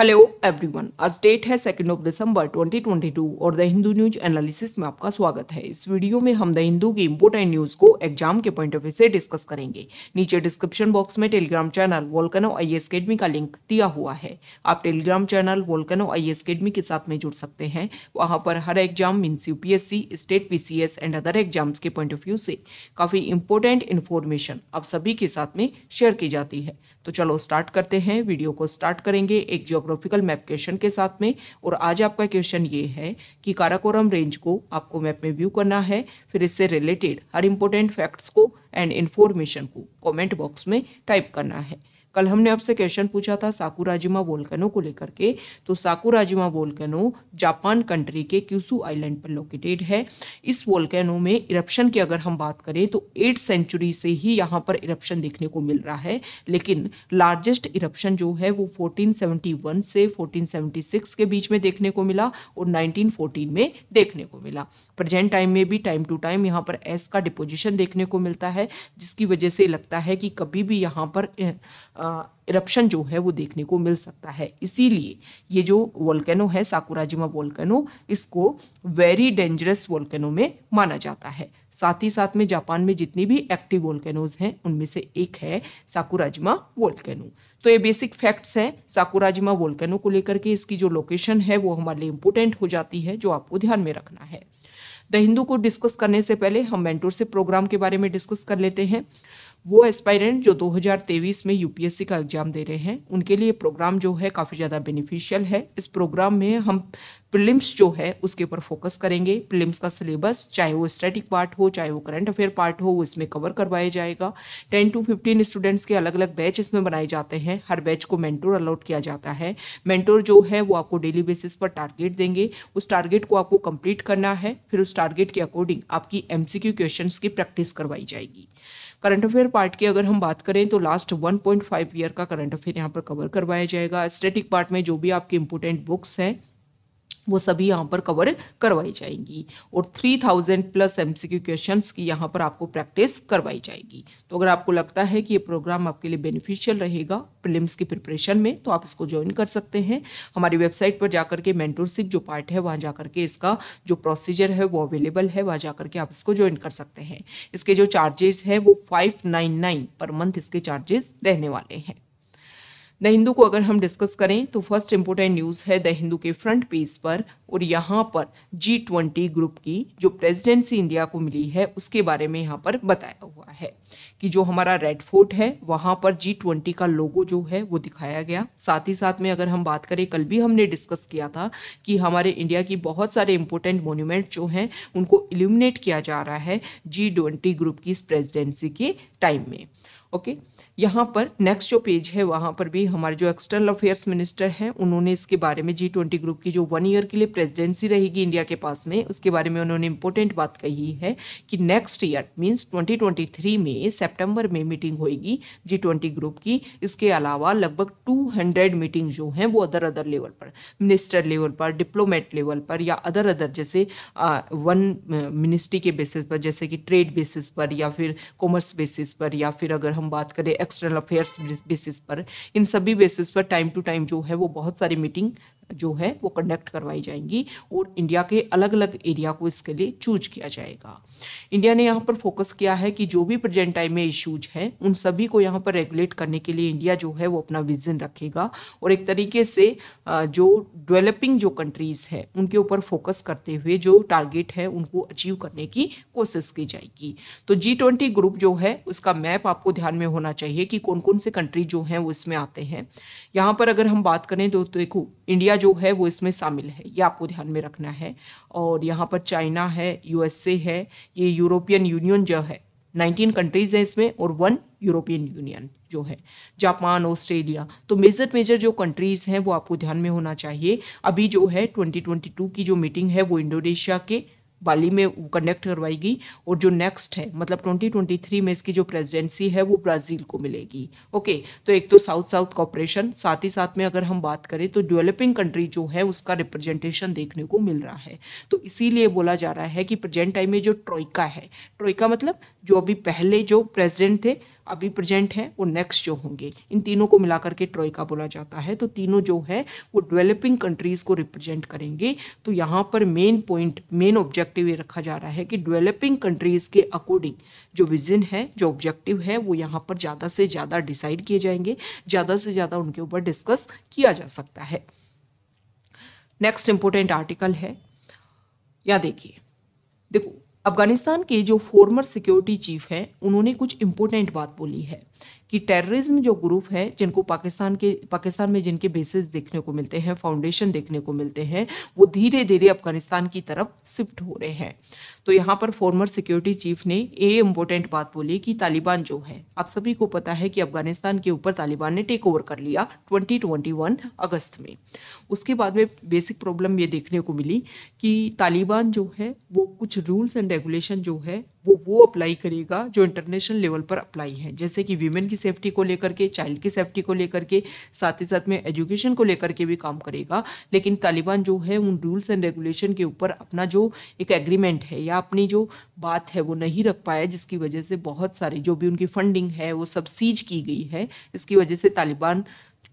Hello everyone आज date है second of दिसंबर 2022 और द हिंदू न्यूज एनालिसिस में आपका स्वागत है इस वीडियो में हम द हिंदू की इम्पोर्टेंट न्यूज को एग्जाम के पॉइंट ऑफ व्यू से डिस्कस करेंगे नीचे डिस्क्रिप्शन बॉक्स में Telegram channel volcano I S academy का लिंक दिया हुआ है आप Telegram channel volcano I S academy के साथ में जुड़ सकते हैं वहाँ पर हर exam means U state P and other exams के पॉइंट ऑफ व्यू से काफ़ी इंपॉर्टेंट इन्फॉर्मेशन आप सभी के साथ में शेयर की जाती है तो चलो स्टार्ट करते हैं वीडियो को स्टार्ट करेंगे एक जियोग्राफिकल मैप क्वेश्चन के साथ में और आज आपका क्वेश्चन ये है कि काराकोरम रेंज को आपको मैप में व्यू करना है फिर इससे रिलेटेड हर इम्पोर्टेंट फैक्ट्स को एंड इन्फॉर्मेशन को कॉमेंट बॉक्स में टाइप करना है कल हमने आपसे क्वेश्चन पूछा था साकुराजिमा वोल्कनो को लेकर के तो साकुराजिमा वोल्कनो जापान कंट्री के क्यूसू आइलैंड पर लोकेटेड है इस वोल्कनो में इरप्शन की अगर हम बात करें तो एट सेंचुरी से ही यहाँ पर इरप्शन देखने को मिल रहा है लेकिन लार्जेस्ट इरप्शन जो है वो 1471 से 1476 के बीच में देखने को मिला और 1914 में देखने को मिला प्रेजेंट टाइम में भी टाइम टू टाइम यहाँ पर एस का डिपोजिशन देखने को मिलता है जिसकी वजह से लगता है कि कभी भी यहाँ पर इरप्शन जो है वो देखने को मिल सकता है इसीलिए ये जो वोल्केनो है साकुराजिमा वोल्केनो इसको वेरी डेंजरस वोल्केनो में माना जाता है साथ ही साथ में जापान में जितनी भी एक्टिव वोल्केनोज हैं उनमें से एक है साकुराजिमा वॉल्केनो तो ये बेसिक फैक्ट्स हैं साकुराजिमा वोल्केनो को लेकर के इसकी जो लोकेशन है वो हमारे लिए इम्पोर्टेंट हो जाती है जो आपको ध्यान में रखना है द हिंदू को डिस्कस करने से पहले हम मेंटोरशिप प्रोग्राम के बारे में डिस्कस कर लेते हैं वो एस्पायरेंट जो 2023 में यूपीएससी का एग्ज़ाम दे रहे हैं उनके लिए प्रोग्राम जो है काफ़ी ज़्यादा बेनिफिशियल है इस प्रोग्राम में हम प्रिलिम्स जो है उसके ऊपर फोकस करेंगे प्रिलिम्स का सिलेबस चाहे वो स्टैटिक पार्ट हो चाहे वो करंट अफेयर पार्ट हो वो इसमें कवर करवाया जाएगा टेन टू फिफ्टीन स्टूडेंट्स के अलग अलग बैच इसमें बनाए जाते हैं हर बैच को मैंटोर अलाउट किया जाता है मैंटोर जो है वो आपको डेली बेसिस पर टारगेट देंगे उस टारगेट को आपको कम्प्लीट करना है फिर उस टारगेट के अकॉर्डिंग आपकी एम क्वेश्चन की प्रैक्टिस करवाई जाएगी करंट अफेयर पार्ट की अगर हम बात करें तो लास्ट 1.5 ईयर का करंट अफेयर यहाँ पर कवर करवाया जाएगा स्टेटिक पार्ट में जो भी आपके इंपोर्टेंट बुक्स हैं वो सभी यहाँ पर कवर करवाई जाएंगी और 3000 प्लस एमसीक्यू क्वेश्चंस की यहाँ पर आपको प्रैक्टिस करवाई जाएगी तो अगर आपको लगता है कि ये प्रोग्राम आपके लिए बेनिफिशियल रहेगा प्रिलिम्स की प्रिपरेशन में तो आप इसको ज्वाइन कर सकते हैं हमारी वेबसाइट पर जाकर के मेंटोरशिप जो पार्ट है वहाँ जाकर के इसका जो प्रोसीजर है वो अवेलेबल है वहाँ जाकर के आप इसको ज्वाइन कर सकते हैं इसके जो चार्जेस हैं वो फाइव पर मंथ इसके चार्जेस रहने वाले हैं द हिंदू को अगर हम डिस्कस करें तो फर्स्ट इम्पोर्टेंट न्यूज़ है द हिंदू के फ्रंट पेज पर और यहाँ पर जी ट्वेंटी ग्रुप की जो प्रेसिडेंसी इंडिया को मिली है उसके बारे में यहाँ पर बताया हुआ है कि जो हमारा रेड फोर्ट है वहाँ पर जी ट्वेंटी का लोगो जो है वो दिखाया गया साथ ही साथ में अगर हम बात करें कल भी हमने डिस्कस किया था कि हमारे इंडिया की बहुत सारे इंपॉर्टेंट मोन्यूमेंट जो हैं उनको इल्यूमिनेट किया जा रहा है जी ट्वेंटी ग्रुप की इस प्रेजिडेंसी के टाइम में ओके okay? यहाँ पर नेक्स्ट जो पेज है वहाँ पर भी हमारे जो एक्सटर्नल अफेयर्स मिनिस्टर हैं उन्होंने इसके बारे में जी ट्वेंटी ग्रुप की जो वन ईयर के लिए प्रेसिडेंसी रहेगी इंडिया के पास में उसके बारे में उन्होंने इम्पोर्टेंट बात कही है कि नेक्स्ट ईयर मीन्स 2023 में सेप्टेम्बर में मीटिंग होगी जी ट्वेंटी ग्रुप की इसके अलावा लगभग टू मीटिंग जो हैं वो अदर अदर लेवल पर मिनिस्टर लेवल पर डिप्लोमेट लेवल पर या अदर अदर जैसे वन मिनिस्ट्री के बेसिस पर जैसे कि ट्रेड बेसिस पर या फिर कॉमर्स बेसिस पर या फिर अगर हम बात करें एक्सटर्नल अफेयर्स बेसिस पर इन सभी बेसिस पर टाइम टू टाइम जो है वो बहुत सारी मीटिंग जो है वो कंडक्ट करवाई जाएंगी और इंडिया के अलग अलग एरिया को इसके लिए चूज किया जाएगा इंडिया ने यहाँ पर फोकस किया है कि जो भी प्रेजेंट टाइम में इशूज हैं उन सभी को यहाँ पर रेगुलेट करने के लिए इंडिया जो है वो अपना विजन रखेगा और एक तरीके से जो डेवलपिंग जो कंट्रीज़ है उनके ऊपर फोकस करते हुए जो टारगेट है उनको अचीव करने की कोशिश की जाएगी तो जी ट्वेंटी ग्रुप जो है उसका मैप आपको ध्यान में होना चाहिए कि कौन कौन से कंट्री जो हैं वो इसमें आते हैं यहाँ पर अगर हम बात करें तो, तो देखो इंडिया जो है वो इसमें शामिल है ये आपको ध्यान में रखना है और यहाँ पर चाइना है यूएसए है ये यूरोपियन यूनियन जो है नाइनटीन कंट्रीज़ हैं इसमें और वन यूरोपियन यूनियन जो है जापान ऑस्ट्रेलिया तो मेजर मेजर जो कंट्रीज़ हैं वो आपको ध्यान में होना चाहिए अभी जो है 2022 की जो मीटिंग है वो इंडोनेशिया के बाली में करवाई करवाएगी और जो नेक्स्ट है मतलब 2023 में इसकी जो प्रेसिडेंसी है वो ब्राज़ील को मिलेगी ओके तो एक तो साउथ साउथ कॉपरेशन साथ ही साथ में अगर हम बात करें तो डेवलपिंग कंट्री जो है उसका रिप्रेजेंटेशन देखने को मिल रहा है तो इसीलिए बोला जा रहा है कि प्रेजेंट टाइम में जो ट्रोइका है ट्रोइका मतलब जो अभी पहले जो प्रेजिडेंट थे अभी प्रेजेंट हैं वो नेक्स्ट जो होंगे इन तीनों को मिलाकर के ट्रॉयका बोला जाता है तो तीनों जो है वो डेवलपिंग कंट्रीज़ को रिप्रेजेंट करेंगे तो यहाँ पर मेन पॉइंट मेन ऑब्जेक्टिव ये रखा जा रहा है कि डेवलपिंग कंट्रीज़ के अकॉर्डिंग जो विजन है जो ऑब्जेक्टिव है वो यहाँ पर ज़्यादा से ज़्यादा डिसाइड किए जाएंगे ज़्यादा से ज़्यादा उनके ऊपर डिस्कस किया जा सकता है नेक्स्ट इंपॉर्टेंट आर्टिकल है या देखिए देखो अफगानिस्तान के जो फॉर्मर सिक्योरिटी चीफ हैं उन्होंने कुछ इम्पोर्टेंट बात बोली है कि टेररिज्म जो ग्रुप है जिनको पाकिस्तान के पाकिस्तान में जिनके बेसिस देखने को मिलते हैं फाउंडेशन देखने को मिलते हैं वो धीरे धीरे अफगानिस्तान की तरफ शिफ्ट हो रहे हैं तो यहाँ पर फॉर्मर सिक्योरिटी चीफ ने ये इम्पोर्टेंट बात बोली कि तालिबान जो है आप सभी को पता है कि अफगानिस्तान के ऊपर तालिबान ने टेक ओवर कर लिया 2021 अगस्त में उसके बाद में बेसिक प्रॉब्लम ये देखने को मिली कि तालिबान जो है वो कुछ रूल्स एंड रेगुलेशन जो है वो वो अप्लाई करेगा जो इंटरनेशनल लेवल पर अप्लाई है जैसे कि वीमेन की सेफ्टी को लेकर के चाइल्ड की सेफ्टी को लेकर के साथ ही साथ में एजुकेशन को लेकर के भी काम करेगा लेकिन तालिबान जो है उन रूल्स एंड रेगुलेशन के ऊपर अपना जो एक एग्रीमेंट है या या अपनी जो बात है वो नहीं रख पाया जिसकी वजह से बहुत सारी जो भी उनकी फंडिंग है वो सब सीज की गई है इसकी वजह से तालिबान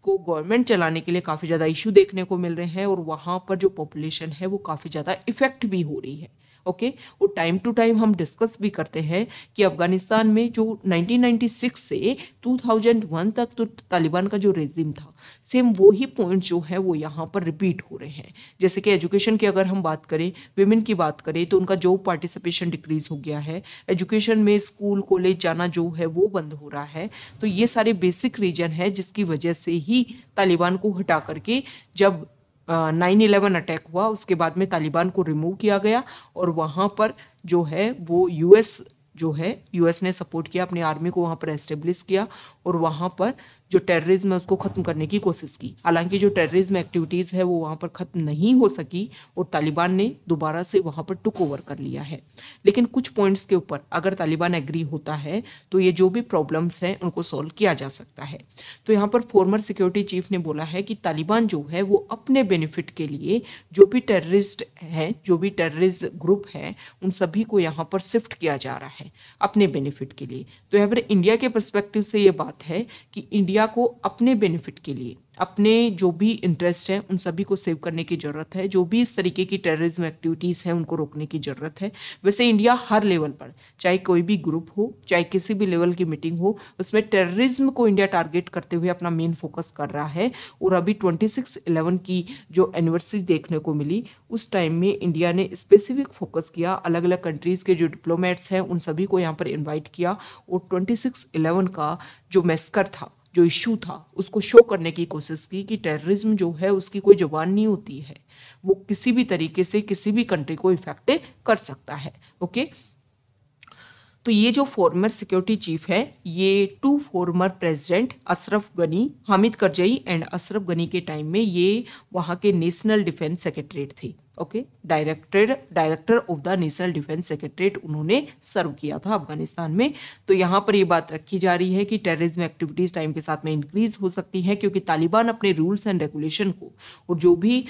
को गवर्नमेंट चलाने के लिए काफ़ी ज़्यादा इशू देखने को मिल रहे हैं और वहाँ पर जो पॉपुलेशन है वो काफ़ी ज़्यादा इफ़ेक्ट भी हो रही है ओके वो टाइम टू टाइम हम डिस्कस भी करते हैं कि अफगानिस्तान में जो 1996 से 2001 तक तो तालिबान का जो रेजिम था सेम वो ही पॉइंट जो है वो यहाँ पर रिपीट हो रहे हैं जैसे कि एजुकेशन की अगर हम बात करें वेमेन की बात करें तो उनका जॉब पार्टिसिपेशन डिक्रीज हो गया है एजुकेशन में स्कूल कॉलेज जाना जो है वो बंद हो रहा है तो ये सारे बेसिक रीजन है जिसकी वजह से ही तालिबान को हटा करके जब नाइन इलेवन अटैक हुआ उसके बाद में तालिबान को रिमूव किया गया और वहाँ पर जो है वो यूएस जो है यूएस ने सपोर्ट किया अपनी आर्मी को वहाँ पर एस्टेब्लिश किया और वहाँ पर जो टेररिज्म है उसको ख़त्म करने की कोशिश की हालांकि जो टेररिज्म एक्टिविटीज़ है वो वहाँ पर ख़त्म नहीं हो सकी और तालिबान ने दोबारा से वहाँ पर टुक ओवर कर लिया है लेकिन कुछ पॉइंट्स के ऊपर अगर तालिबान एग्री होता है तो ये जो भी प्रॉब्लम्स हैं उनको सॉल्व किया जा सकता है तो यहाँ पर फॉर्मर सिक्योरिटी चीफ ने बोला है कि तालिबान जो है वो अपने बेनिफिट के लिए जो भी टेररिस्ट हैं जो भी टेररिस्ट ग्रुप है उन सभी को यहाँ पर शिफ्ट किया जा रहा है अपने बेनिफिट के लिए तो यहाँ पर इंडिया के परस्पेक्टिव से ये बात है कि इंडिया इंडिया को अपने बेनिफिट के लिए अपने जो भी इंटरेस्ट हैं उन सभी को सेव करने की ज़रूरत है जो भी इस तरीके की टेररिज्म एक्टिविटीज़ हैं उनको रोकने की ज़रूरत है वैसे इंडिया हर लेवल पर चाहे कोई भी ग्रुप हो चाहे किसी भी लेवल की मीटिंग हो उसमें टेररिज्म को इंडिया टारगेट करते हुए अपना मेन फोकस कर रहा है और अभी ट्वेंटी सिक्स इलेवन की जो एनिवर्सरी देखने को मिली उस टाइम में इंडिया ने स्पेसिफिक फोकस किया अलग अलग कंट्रीज़ के जो डिप्लोमेट्स हैं उन सभी को यहाँ पर इन्वाइट किया और ट्वेंटी सिक्स इलेवन का जो मेस्कर था जो इशू था उसको शो करने की कोशिश की कि टेररिज्म जो है उसकी कोई जबान नहीं होती है वो किसी भी तरीके से किसी भी कंट्री को इफेक्ट कर सकता है ओके तो ये जो फॉर्मर सिक्योरिटी चीफ है ये two former president Ashraf Ghani Hamid Karzai and Ashraf Ghani के टाइम में ये वहाँ के नेशनल डिफेंस सेक्रेटरीट थे okay director director of the national defence secretariat उन्होंने सर्व किया था अफगानिस्तान में तो यहाँ पर ये बात रखी जा रही है कि टेररिज्म एक्टिविटीज़ टाइम के साथ में इंक्रीज हो सकती है क्योंकि तालिबान अपने रूल्स एंड रेगुलेशन को और जो भी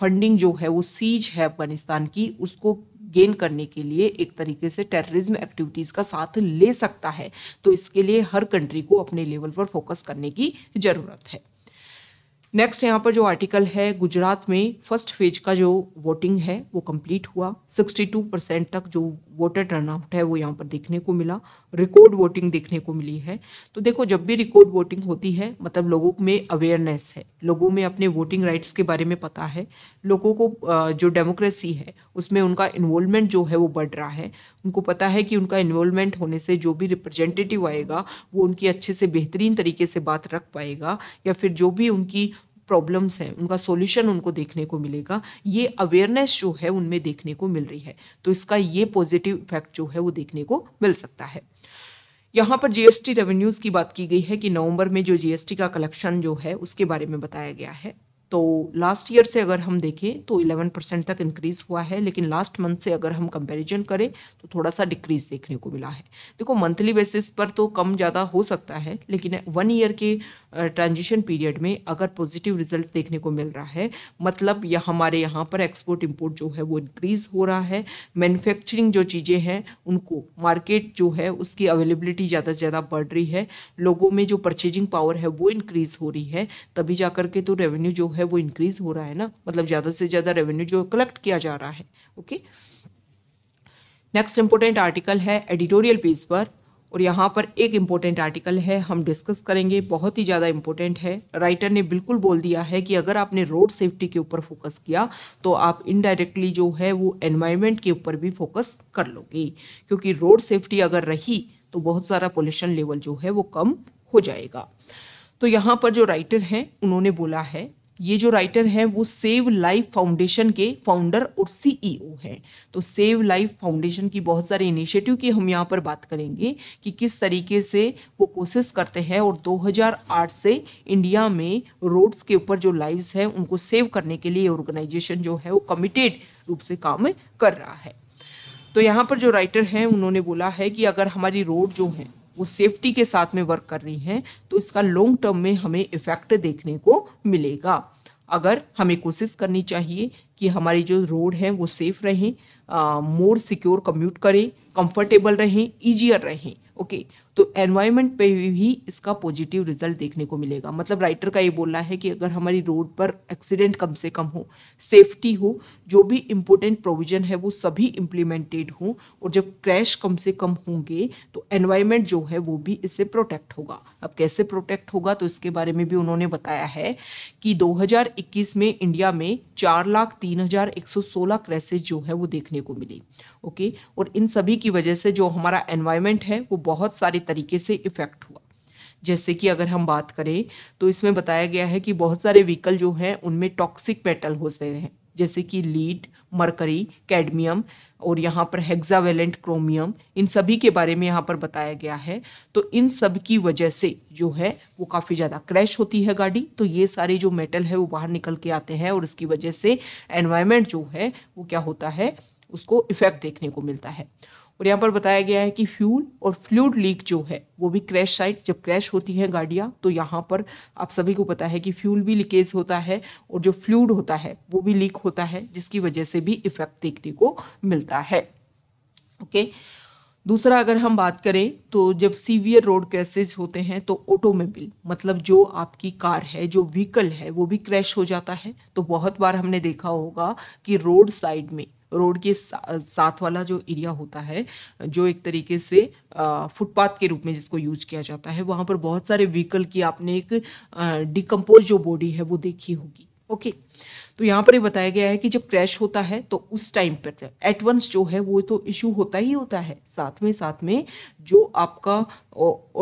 फंडिंग जो है वो सीज है अफगानिस्तान की उसको गेन करने के लिए एक तरीके से टेररिज्म एक्टिविटीज़ का साथ ले सकता है तो इसके लिए हर कंट्री को अपने लेवल पर फोकस करने की ज़रूरत है नेक्स्ट यहाँ पर जो आर्टिकल है गुजरात में फर्स्ट फेज का जो वोटिंग है वो कंप्लीट हुआ 62 परसेंट तक जो वोटर टर्नआउट है वो यहाँ पर देखने को मिला रिकॉर्ड वोटिंग देखने को मिली है तो देखो जब भी रिकॉर्ड वोटिंग होती है मतलब लोगों में अवेयरनेस है लोगों में अपने वोटिंग राइट्स के बारे में पता है लोगों को जो डेमोक्रेसी है उसमें उनका इन्वॉल्वमेंट जो है वो बढ़ रहा है उनको पता है कि उनका इन्वॉल्वमेंट होने से जो भी रिप्रेजेंटेटिव आएगा वो उनकी अच्छे से बेहतरीन तरीके से बात रख पाएगा या फिर जो भी उनकी प्रॉब्लम्स हैं उनका सॉल्यूशन उनको देखने को मिलेगा ये अवेयरनेस जो है उनमें देखने को मिल रही है तो इसका ये पॉजिटिव इफेक्ट जो है वो देखने को मिल सकता है यहाँ पर जीएसटी रेवेन्यूज़ की बात की गई है कि नवंबर में जो जीएसटी का कलेक्शन जो है उसके बारे में बताया गया है तो लास्ट ईयर से अगर हम देखें तो 11 परसेंट तक इंक्रीज़ हुआ है लेकिन लास्ट मंथ से अगर हम कंपैरिजन करें तो थोड़ा सा डिक्रीज़ देखने को मिला है देखो मंथली बेसिस पर तो कम ज़्यादा हो सकता है लेकिन वन ईयर के ट्रांजिशन पीरियड में अगर पॉजिटिव रिजल्ट देखने को मिल रहा है मतलब यह हमारे यहाँ पर एक्सपोर्ट इम्पोर्ट जो है वो इंक्रीज़ हो रहा है मैन्युफैक्चरिंग जो चीज़ें हैं उनको मार्केट जो है उसकी अवेलेबिलिटी ज़्यादा से ज़्यादा बढ़ रही है लोगों में जो परचेजिंग पावर है वो इनक्रीज़ हो रही है तभी जा के तो रेवेन्यू जो है है वो इंक्रीज़ हो रहा है ना मतलब ज़्यादा से ज़्यादा रेवेन्यू जो कलेक्ट किया जा रहा है ओके नेक्स्ट इम्पोर्टेंट आर्टिकल है एडिटोरियल पेज पर और यहाँ पर एक इम्पोर्टेंट आर्टिकल है हम डिस्कस करेंगे बहुत ही ज़्यादा इम्पोर्टेंट है राइटर ने बिल्कुल बोल दिया है कि अगर आपने रोड सेफ्टी के ऊपर फोकस किया तो आप इनडायरेक्टली जो है वो एनवायरनमेंट के ऊपर भी फोकस कर लोगे क्योंकि रोड सेफ्टी अगर रही तो बहुत सारा पोल्यूशन लेवल जो है वो कम हो जाएगा तो यहाँ पर जो राइटर हैं उन्होंने बोला है ये जो राइटर हैं वो सेव लाइफ फाउंडेशन के फाउंडर और सीईओ e हैं तो सेव लाइफ फाउंडेशन की बहुत सारे इनिशिएटिव की हम यहाँ पर बात करेंगे कि किस तरीके से वो कोशिश करते हैं और 2008 से इंडिया में रोड्स के ऊपर जो लाइव्स हैं उनको सेव करने के लिए ऑर्गेनाइजेशन जो है वो कमिटेड रूप से काम कर रहा है तो यहाँ पर जो राइटर हैं उन्होंने बोला है कि अगर हमारी रोड जो हैं वो सेफ्टी के साथ में वर्क कर रही हैं तो इसका लॉन्ग टर्म में हमें इफ़ेक्ट देखने को मिलेगा अगर हमें कोशिश करनी चाहिए कि हमारी जो रोड हैं वो सेफ़ रहें मोर सिक्योर कम्यूट करें कंफर्टेबल रहें ईजियर रहें ओके तो एनवायरमेंट पे भी इसका पॉजिटिव रिजल्ट देखने को मिलेगा मतलब राइटर का ये बोलना है कि अगर हमारी रोड पर एक्सीडेंट कम से कम हो सेफ्टी हो जो भी इम्पोर्टेंट प्रोविजन है वो सभी इम्प्लीमेंटेड हो और जब क्रैश कम से कम होंगे तो एनवायरमेंट जो है वो भी इससे प्रोटेक्ट होगा अब कैसे प्रोटेक्ट होगा तो इसके बारे में भी उन्होंने बताया है कि 2021 में इंडिया में चार लाख तीन हजार एक सौ सोलह क्रैसेज जो है वो देखने को मिली ओके और इन सभी की वजह से जो हमारा एनवायरमेंट है वो बहुत सारे तरीके से इफ़ेक्ट हुआ जैसे कि अगर हम बात करें तो इसमें बताया गया है कि बहुत सारे व्हीकल जो हैं उनमें टॉक्सिक मेटल होते हैं जैसे कि लीड मरकरी कैडमियम और यहाँ पर हेक्सावेलेंट क्रोमियम इन सभी के बारे में यहाँ पर बताया गया है तो इन सब की वजह से जो है वो काफ़ी ज़्यादा क्रैश होती है गाड़ी तो ये सारे जो मेटल है वो बाहर निकल के आते हैं और इसकी वजह से एनवायरमेंट जो है वो क्या होता है उसको इफेक्ट देखने को मिलता है और यहाँ पर बताया गया है कि फ्यूल और फ्लूड लीक जो है वो भी क्रैश साइट जब क्रैश होती है गाड़ियाँ तो यहाँ पर आप सभी को पता है कि फ्यूल भी लीकेज होता है और जो फ्लूड होता है वो भी लीक होता है जिसकी वजह से भी इफेक्ट देखने को मिलता है ओके दूसरा अगर हम बात करें तो जब सीवियर रोड क्रैसेज होते हैं तो ऑटोमोबिल मतलब जो आपकी कार है जो व्हीकल है वो भी क्रैश हो जाता है तो बहुत बार हमने देखा होगा कि रोड साइड में रोड के सा, साथ वाला जो एरिया होता है जो एक तरीके से फुटपाथ के रूप में जिसको यूज किया जाता है वहाँ पर बहुत सारे व्हीकल की आपने एक डिकम्पोज जो बॉडी है वो देखी होगी ओके तो यहाँ पर ये बताया गया है कि जब क्रैश होता है तो उस टाइम पर एटवंस जो है वो तो इशू होता ही होता है साथ में साथ में जो आपका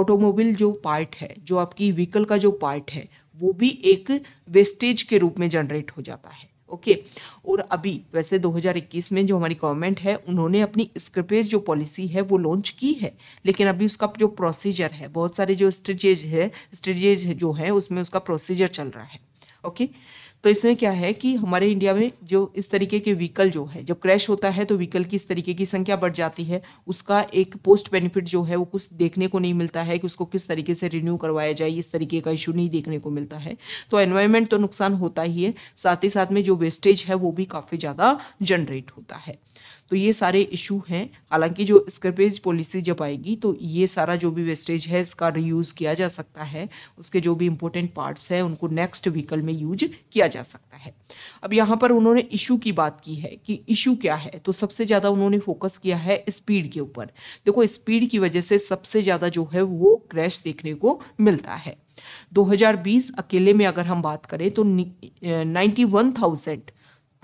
ऑटोमोबाइल जो पार्ट है जो आपकी व्हीकल का जो पार्ट है वो भी एक वेस्टेज के रूप में जनरेट हो जाता है ओके okay. और अभी वैसे 2021 में जो हमारी गवर्नमेंट है उन्होंने अपनी स्क्रिपेज जो पॉलिसी है वो लॉन्च की है लेकिन अभी उसका जो प्रोसीजर है बहुत सारे जो स्टेजेज है स्टेजेज जो है उसमें उसका प्रोसीजर चल रहा है ओके okay. तो इसमें क्या है कि हमारे इंडिया में जो इस तरीके के व्हीकल जो है जब क्रैश होता है तो व्हीकल की इस तरीके की संख्या बढ़ जाती है उसका एक पोस्ट बेनिफिट जो है वो कुछ देखने को नहीं मिलता है कि उसको किस तरीके से रिन्यू करवाया जाए इस तरीके का इशू नहीं देखने को मिलता है तो एनवायरमेंट तो नुकसान होता ही है साथ ही साथ में जो वेस्टेज है वो भी काफ़ी ज़्यादा जनरेट होता है तो ये सारे इशू हैं हालांकि जो स्क्रपेज पॉलिसी जब आएगी तो ये सारा जो भी वेस्टेज है इसका रीयूज़ किया जा सकता है उसके जो भी इंपॉर्टेंट पार्ट्स हैं उनको नेक्स्ट व्हीकल में यूज किया जा सकता है अब यहाँ पर उन्होंने इशू की बात की है कि इशू क्या है तो सबसे ज़्यादा उन्होंने फोकस किया है स्पीड के ऊपर देखो स्पीड की वजह से सबसे ज़्यादा जो है वो क्रैश देखने को मिलता है 2020 अकेले में अगर हम बात करें तो 91,000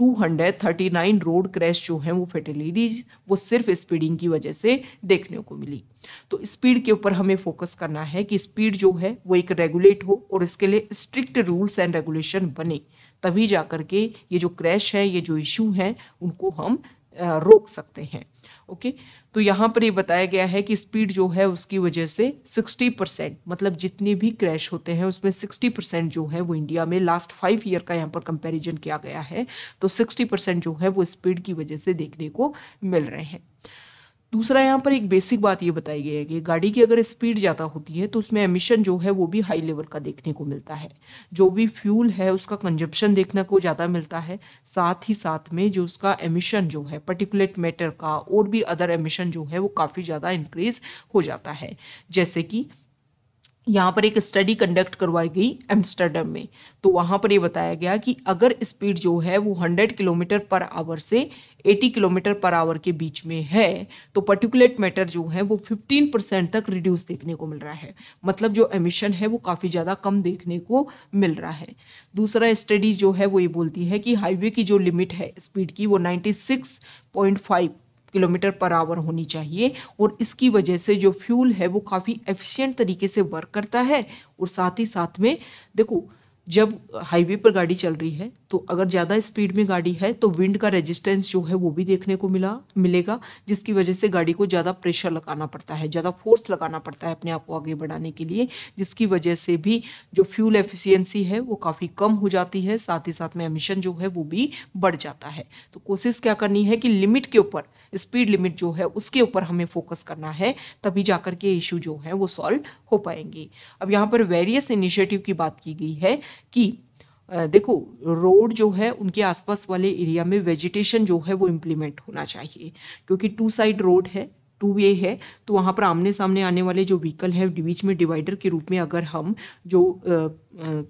239 रोड क्रैश जो हैं वो फेटेलिटीज वो सिर्फ स्पीडिंग की वजह से देखने को मिली तो स्पीड के ऊपर हमें फोकस करना है कि स्पीड जो है वो एक रेगुलेट हो और इसके लिए स्ट्रिक्ट रूल्स एंड रेगुलेशन बने तभी जा कर के ये जो क्रैश है ये जो इशू हैं उनको हम रोक सकते हैं ओके तो यहाँ पर ये बताया गया है कि स्पीड जो है उसकी वजह से 60 परसेंट मतलब जितने भी क्रैश होते हैं उसमें 60 परसेंट जो है वो इंडिया में लास्ट फाइव ईयर का यहाँ पर कंपैरिजन किया गया है तो 60 परसेंट जो है वो स्पीड की वजह से देखने को मिल रहे हैं दूसरा यहाँ पर एक बेसिक बात ये बताई गई है कि गाड़ी की अगर स्पीड ज़्यादा होती है तो उसमें एमिशन जो है वो भी हाई लेवल का देखने को मिलता है जो भी फ्यूल है उसका कंजप्शन देखने को ज़्यादा मिलता है साथ ही साथ में जो उसका एमिशन जो है पर्टिकुलेट मैटर का और भी अदर एमिशन जो है वो काफ़ी ज़्यादा इंक्रीज हो जाता है जैसे कि यहाँ पर एक स्टडी कंडक्ट करवाई गई एम्स्टर्डम में तो वहाँ पर ये बताया गया कि अगर स्पीड जो है वो 100 किलोमीटर पर आवर से 80 किलोमीटर पर आवर के बीच में है तो पर्टिकुलेट मैटर जो है वो 15 परसेंट तक रिड्यूस देखने को मिल रहा है मतलब जो एमिशन है वो काफ़ी ज़्यादा कम देखने को मिल रहा है दूसरा स्टडी जो है वो ये बोलती है कि हाईवे की जो लिमिट है स्पीड की वो नाइन्टी किलोमीटर पर आवर होनी चाहिए और इसकी वजह से जो फ्यूल है वो काफ़ी एफिशिएंट तरीके से वर्क करता है और साथ ही साथ में देखो जब हाईवे पर गाड़ी चल रही है तो अगर ज़्यादा स्पीड में गाड़ी है तो विंड का रेजिस्टेंस जो है वो भी देखने को मिला मिलेगा जिसकी वजह से गाड़ी को ज़्यादा प्रेशर लगाना पड़ता है ज़्यादा फोर्स लगाना पड़ता है अपने आप को आगे बढ़ाने के लिए जिसकी वजह से भी जो फ्यूल एफिशिएंसी है वो काफ़ी कम हो जाती है साथ ही साथ में एमिशन जो है वो भी बढ़ जाता है तो कोशिश क्या करनी है कि लिमिट के ऊपर स्पीड लिमिट जो है उसके ऊपर हमें फोकस करना है तभी जाकर के इशू जो है वो सॉल्व हो पाएंगे अब यहाँ पर वेरियस इनिशिएटिव की बात की गई है कि देखो रोड जो है उनके आसपास वाले एरिया में वेजिटेशन जो है वो इम्प्लीमेंट होना चाहिए क्योंकि टू साइड रोड है टू वे है तो वहाँ पर आमने सामने आने वाले जो व्हीकल है बीच में डिवाइडर के रूप में अगर हम जो आ, आ,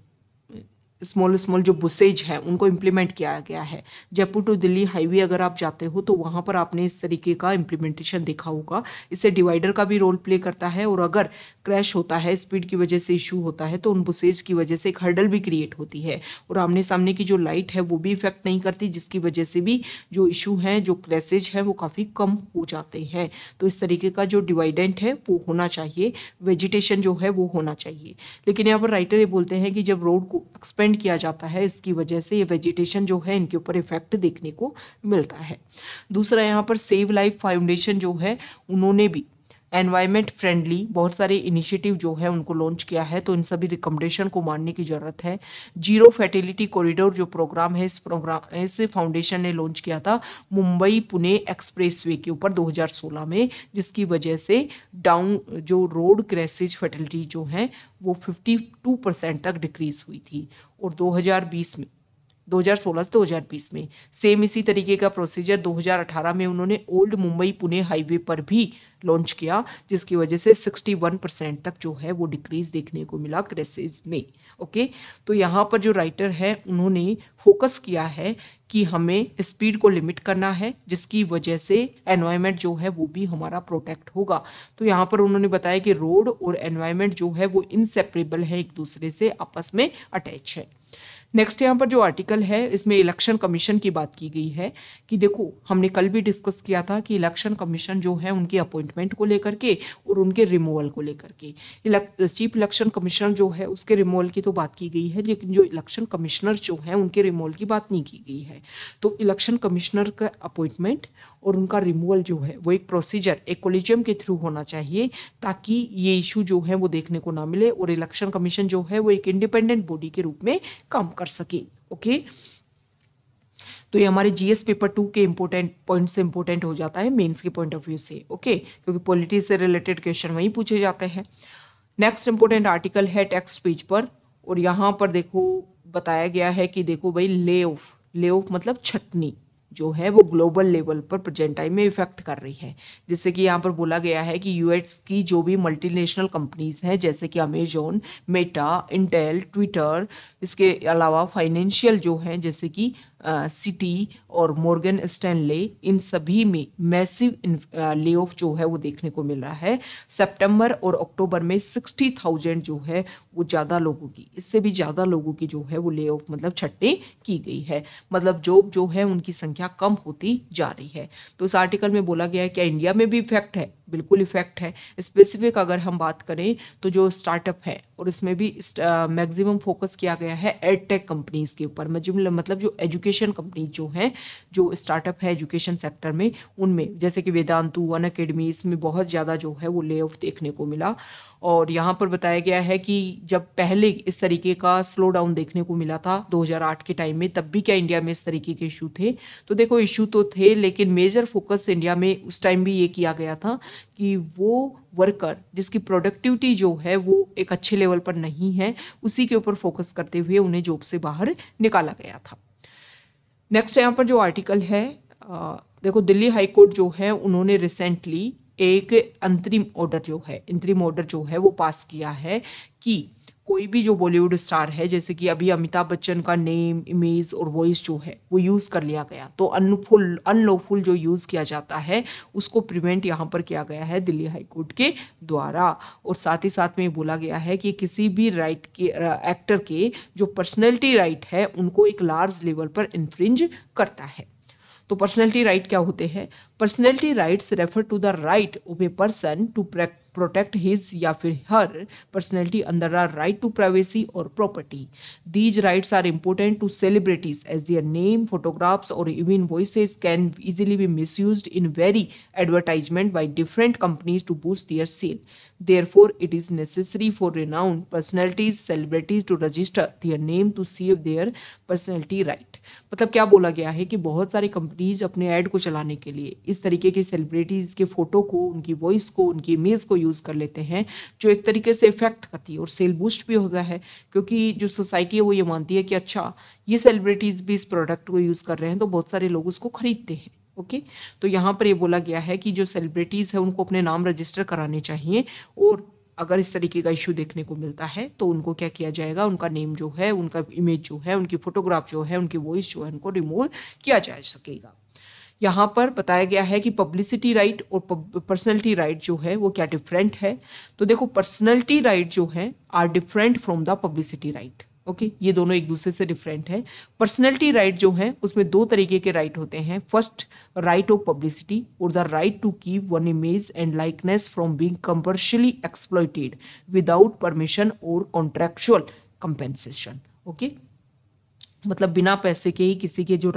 स्मॉल स्मॉल जो बुसेज हैं उनको इम्प्लीमेंट किया गया है जयपुर टू दिल्ली हाईवे अगर आप जाते हो तो वहाँ पर आपने इस तरीके का इम्प्लीमेंटेशन देखा होगा इससे डिवाइडर का भी रोल प्ले करता है और अगर क्रैश होता है स्पीड की वजह से इशू होता है तो उन बुसेज की वजह से एक हर्डल भी क्रिएट होती है और आमने सामने की जो लाइट है वो भी इफेक्ट नहीं करती जिसकी वजह से भी जो इशू हैं जो क्रैसेज हैं वो काफ़ी कम हो जाते हैं तो इस तरीके का जो डिवाइडेंट है वो होना चाहिए वेजिटेशन जो है वो होना चाहिए लेकिन यहाँ पर राइटर ये बोलते हैं कि जब रोड को एक्सपेंड डिपेंड किया जाता है इसकी वजह से ये वेजिटेशन जो है इनके ऊपर इफेक्ट देखने को मिलता है दूसरा यहाँ पर सेव लाइफ फाउंडेशन जो है उन्होंने भी एनवायरमेंट फ्रेंडली बहुत सारे इनिशिएटिव जो है उनको लॉन्च किया है तो इन सभी रिकमेंडेशन को मानने की ज़रूरत है जीरो फैटिलिटी कॉरिडोर जो प्रोग्राम है इस प्रोग्राम इस फाउंडेशन ने लॉन्च किया था मुंबई पुणे वे के ऊपर 2016 में जिसकी वजह से डाउन जो रोड क्रेसेज फैटिलिटी जो है वो फिफ्टी परसेंट तक डिक्रीज हुई थी और दो में 2016 से 2020 में सेम इसी तरीके का प्रोसीजर 2018 में उन्होंने ओल्ड मुंबई पुणे हाईवे पर भी लॉन्च किया जिसकी वजह से 61 परसेंट तक जो है वो डिक्रीज देखने को मिला क्रेसेज में ओके तो यहाँ पर जो राइटर है उन्होंने फोकस किया है कि हमें स्पीड को लिमिट करना है जिसकी वजह से एनवायरमेंट जो है वो भी हमारा प्रोटेक्ट होगा तो यहाँ पर उन्होंने बताया कि रोड और एनवायरमेंट जो है वो इनसेपरेबल है एक दूसरे से आपस में अटैच है नेक्स्ट यहाँ पर जो आर्टिकल है इसमें इलेक्शन कमीशन की बात की गई है कि देखो हमने कल भी डिस्कस किया था कि इलेक्शन कमीशन जो है उनकी अपॉइंटमेंट को लेकर के और उनके रिमूवल को लेकर के चीफ इलेक्शन कमीशन जो है उसके रिमूवल की तो बात की गई है लेकिन जो इलेक्शन कमिश्नर जो हैं उनके रिमूवल की बात नहीं की गई है तो इलेक्शन कमिश्नर का अपॉइंटमेंट और उनका रिमूवल जो है वो एक प्रोसीजर एक कोलिजियम के थ्रू होना चाहिए ताकि ये इशू जो है वो देखने को ना मिले और इलेक्शन कमीशन जो है वो एक इंडिपेंडेंट बॉडी के रूप में काम कर कर सकें ओके तो ये हमारे जीएस पेपर टू के इम्पोर्टेंट पॉइंट से इम्पोर्टेंट हो जाता है मेंस के पॉइंट ऑफ व्यू से ओके क्योंकि पॉलिटी से रिलेटेड क्वेश्चन वहीं पूछे जाते हैं नेक्स्ट इम्पोर्टेंट आर्टिकल है टेक्स्ट पेज पर और यहाँ पर देखो बताया गया है कि देखो भाई ले ऑफ ले ऑफ मतलब छटनी जो है वो ग्लोबल लेवल पर प्रेजेंट टाइम में इफेक्ट कर रही है जैसे कि यहाँ पर बोला गया है कि यूएस की जो भी मल्टीनेशनल कंपनीज हैं जैसे कि अमेजोन मेटा इंटेल ट्विटर इसके अलावा फाइनेंशियल जो हैं जैसे कि सिटी और मॉर्गन स्टैनले इन सभी में मैसिव ले ऑफ जो है वो देखने को मिल रहा है सितंबर और अक्टूबर में सिक्सटी थाउजेंड जो है वो ज़्यादा लोगों की इससे भी ज़्यादा लोगों की जो है वो ले ऑफ मतलब छट्टे की गई है मतलब जॉब जो है उनकी संख्या कम होती जा रही है तो इस आर्टिकल में बोला गया है क्या इंडिया में भी इफेक्ट है बिल्कुल इफेक्ट है स्पेसिफिक अगर हम बात करें तो जो स्टार्टअप है और इसमें भी मैक्सिमम फोकस किया गया है टेक कंपनीज के ऊपर मतलब जो एजुकेशन एजुकेशन कंपनी जो हैं जो स्टार्टअप है एजुकेशन सेक्टर में उनमें जैसे कि वेदांतु वन अकेडमी इसमें बहुत ज़्यादा जो है वो ले देखने को मिला और यहाँ पर बताया गया है कि जब पहले इस तरीके का स्लो डाउन देखने को मिला था 2008 के टाइम में तब भी क्या इंडिया में इस तरीके के इशू थे तो देखो इशू तो थे लेकिन मेजर फोकस इंडिया में उस टाइम भी ये किया गया था कि वो वर्कर जिसकी प्रोडक्टिविटी जो है वो एक अच्छे लेवल पर नहीं है उसी के ऊपर फोकस करते हुए उन्हें जॉब से बाहर निकाला गया था नेक्स्ट यहाँ पर जो आर्टिकल है आ, देखो दिल्ली हाई कोर्ट जो है उन्होंने रिसेंटली एक अंतरिम ऑर्डर जो है अंतरिम ऑर्डर जो है वो पास किया है कि कोई भी जो बॉलीवुड स्टार है जैसे कि अभी अमिताभ बच्चन का नेम इमेज और वॉइस जो है वो यूज़ कर लिया गया तो अनफुल अनलॉफुल जो यूज़ किया जाता है उसको प्रिवेंट यहाँ पर किया गया है दिल्ली हाईकोर्ट के द्वारा और साथ ही साथ में बोला गया है कि किसी भी राइट के एक्टर के जो पर्सनैलिटी राइट है उनको एक लार्ज लेवल पर इन्फ्रिंज करता है तो पर्सनैलिटी राइट क्या होते हैं personality rights refer to the right of a person to प्रैक्ट प्रोटेक्ट हिज या फिर हर पर्सनैलिटी अंदर आर राइट टू प्राइवेसी और property these rights are important to celebrities as their name photographs और even voice can easily be misuse in very advertisement by different companies to boost their sale therefore it is necessary for renowned personalities celebrities to register their name to save their personality right मतलब क्या बोला गया है कि बहुत सारी companies अपने add को चलाने के लिए इस तरीके की सेलिब्रिटीज के फोटो को उनकी वॉइस को उनकी इमेज को यूज़ कर लेते हैं जो एक तरीके से इफेक्ट करती है और सेल बूस्ट भी होता है क्योंकि जो सोसाइटी है वो ये मानती है कि अच्छा ये सेलिब्रिटीज़ भी इस प्रोडक्ट को यूज़ कर रहे हैं तो बहुत सारे लोग उसको ख़रीदते हैं ओके तो यहाँ पर ये बोला गया है कि जो सेलिब्रिटीज़ हैं उनको अपने नाम रजिस्टर कराने चाहिए और अगर इस तरीके का इशू देखने को मिलता है तो उनको क्या किया जाएगा उनका नेम जो है उनका इमेज जो है उनकी फ़ोटोग्राफ जो है उनकी वॉइस जो है उनको रिमूव किया जा सकेगा यहाँ पर बताया गया है कि पब्लिसिटी राइट और पर्सनैलिटी राइट जो है वो क्या डिफरेंट है तो देखो पर्सनैलिटी राइट जो है are different from the publicity right okay ये दोनों एक दूसरे से डिफरेंट है पर्सनैलिटी राइट जो है उसमें दो तरीके के राइट होते हैं फर्स्ट राइट ऑफ पब्लिसिटी और the right to keep one image and likeness from being commercially exploited without permission और कॉन्ट्रेक्चुअल कंपेंसेशन ओके मतलब बिना पैसे के ही किसी के जो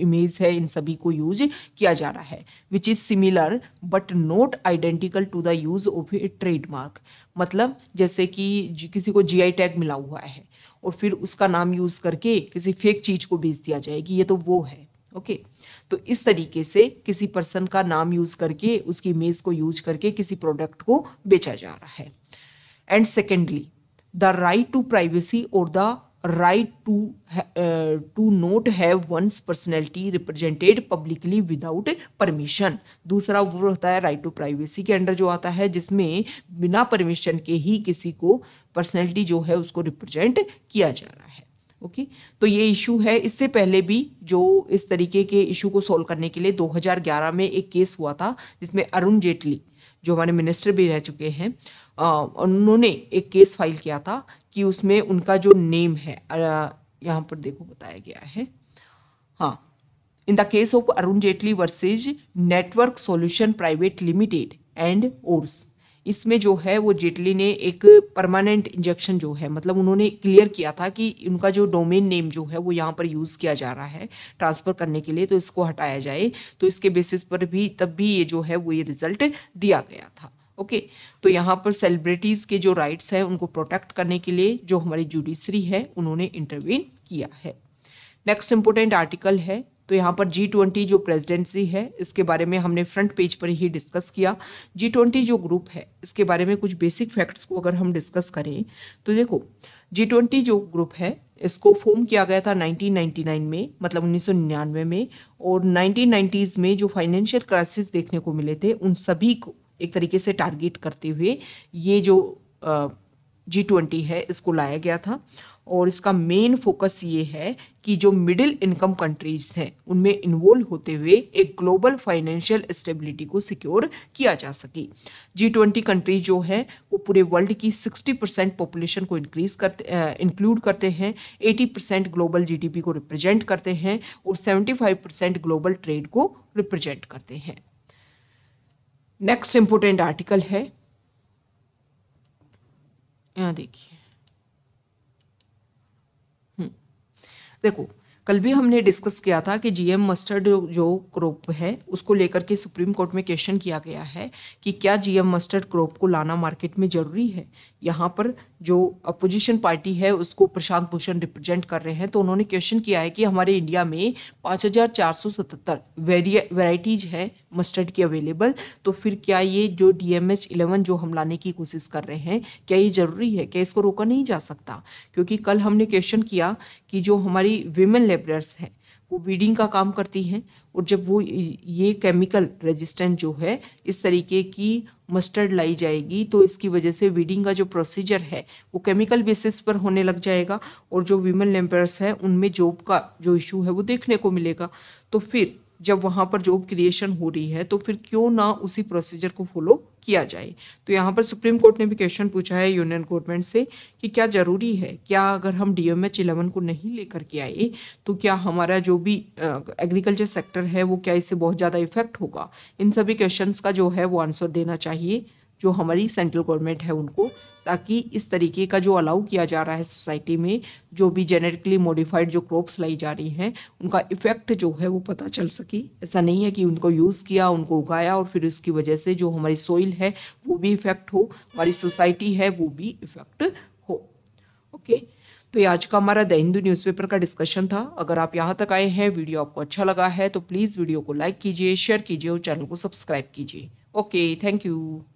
इमेज है इन सभी को यूज किया जा रहा है which is similar but not identical to the use of a trademark मतलब जैसे कि किसी को जीआई टैग मिला हुआ है और फिर उसका नाम यूज़ करके किसी फेक चीज़ को बेच दिया जाएगी ये तो वो है ओके तो इस तरीके से किसी पर्सन का नाम यूज़ करके उसकी इमेज को यूज करके किसी प्रोडक्ट को बेचा जा रहा है and secondly the right to privacy और the right to to not have one's personality represented publicly without permission दूसरा वो होता है राइट टू प्राइवेसी के अंडर जो आता है जिसमें बिना परमिशन के ही किसी को पर्सनैलिटी जो है उसको रिप्रेजेंट किया जा रहा है ओके okay? तो ये इशू है इससे पहले भी जो इस तरीके के इशू को सॉल्व करने के लिए 2011 में एक केस हुआ था जिसमें अरुण जेटली जो हमारे मिनिस्टर भी रह चुके हैं उन्होंने एक केस फाइल किया था कि उसमें उनका जो नेम है यहाँ पर देखो बताया गया है हाँ in the case of Arun Jaitley versus network solution private limited and ors इसमें जो है वो जेटली ने एक परमानेंट इंजेक्शन जो है मतलब उन्होंने क्लियर किया था कि उनका जो डोमेन नेम जो है वो यहाँ पर यूज़ किया जा रहा है ट्रांसफ़र करने के लिए तो इसको हटाया जाए तो इसके बेसिस पर भी तब भी ये जो है वो ये रिज़ल्ट दिया गया था ओके तो यहाँ पर सेलिब्रिटीज़ के जो राइट्स हैं उनको प्रोटेक्ट करने के लिए जो हमारी जुडिशरी है उन्होंने इंटरवीन किया है नेक्स्ट इम्पोर्टेंट आर्टिकल है तो यहाँ पर जी ट्वेंटी जो प्रेसिडेंसी है इसके बारे में हमने फ्रंट पेज पर ही डिस्कस किया जी ट्वेंटी जो ग्रुप है इसके बारे में कुछ बेसिक फैक्ट्स को अगर हम डिस्कस करें तो देखो जी ट्वेंटी जो ग्रुप है इसको फॉर्म किया गया था 1999 में मतलब 1999 में और 1990s में जो फाइनेंशियल क्राइसिस देखने को मिले थे उन सभी को एक तरीके से टारगेट करते हुए ये जो जी ट्वेंटी है इसको लाया गया था और इसका मेन फोकस ये है कि जो मिडिल इनकम कंट्रीज हैं उनमें इन्वॉल्व होते हुए एक ग्लोबल फाइनेंशियल स्टेबिलिटी को सिक्योर किया जा सके जी ट्वेंटी कंट्रीज जो है वो पूरे वर्ल्ड की सिक्सटी परसेंट पॉपुलेशन को इंक्रीज करते इंक्लूड करते हैं एटी परसेंट ग्लोबल जीडीपी को रिप्रेजेंट करते हैं और seventy five percent global trade को रिप्रेजेंट करते हैं नेक्स्ट इंपोर्टेंट आर्टिकल है यहाँ देखिए हम्म। देखो कल भी हमने डिस्कस किया था कि जीएम मस्टर्ड जो क्रॉप है उसको लेकर के सुप्रीम कोर्ट में क्वेश्चन किया गया है कि क्या जीएम मस्टर्ड क्रॉप को लाना मार्केट में ज़रूरी है यहाँ पर जो अपोजिशन पार्टी है उसको प्रशांत भूषण रिप्रेजेंट कर रहे हैं तो उन्होंने क्वेश्चन किया है कि हमारे इंडिया में पाँच हज़ार चार सौ सतहत्तर वेराइटीज़ है मस्टर्ड की अवेलेबल तो फिर क्या ये जो डी एम एच इलेवन जो हम लाने की कोशिश कर रहे हैं क्या ये ज़रूरी है क्या इसको रोका नहीं जा सकता क्योंकि कल हमने क्वेश्चन किया कि जो हमारी वेमेन लेबरर्स हैं वो वीडिंग का काम करती हैं और जब वो ये केमिकल रेजिस्टेंट जो है इस तरीके की मस्टर्ड लाई जाएगी तो इसकी वजह से वीडिंग का जो प्रोसीजर है वो केमिकल बेसिस पर होने लग जाएगा और जो वीमेन लेबरर्स हैं उनमें जॉब का जो इशू है वो देखने को मिलेगा तो फिर जब वहाँ पर जॉब क्रिएशन हो रही है तो फिर क्यों ना उसी प्रोसीजर को फॉलो किया जाए तो यहाँ पर सुप्रीम कोर्ट ने भी क्वेश्चन पूछा है यूनियन गवर्नमेंट से कि क्या ज़रूरी है क्या अगर हम डी एम एच इलेवन को नहीं लेकर के आए तो क्या हमारा जो भी एग्रीकल्चर सेक्टर है वो क्या इससे बहुत ज़्यादा इफेक्ट होगा इन सभी क्वेश्चन का जो है वो आंसर देना चाहिए जो हमारी सेंट्रल गवर्नमेंट है उनको ताकि इस तरीके का जो अलाउ किया जा रहा है सोसाइटी में जो भी जेनेटिकली मॉडिफाइड जो क्रॉप्स लाई जा रही हैं उनका इफ़ेक्ट जो है वो पता चल सके ऐसा नहीं है कि उनको यूज़ किया उनको उगाया और फिर उसकी वजह से जो हमारी सॉइल है वो भी इफ़ेक्ट हो हमारी सोसाइटी है वो भी इफ़ेक्ट हो ओके तो ये आज का हमारा द हिंदू न्यूज़पेपर का डिस्कशन था अगर आप यहाँ तक आए हैं वीडियो आपको अच्छा लगा है तो प्लीज़ वीडियो को लाइक कीजिए शेयर कीजिए और चैनल को सब्सक्राइब कीजिए ओके थैंक यू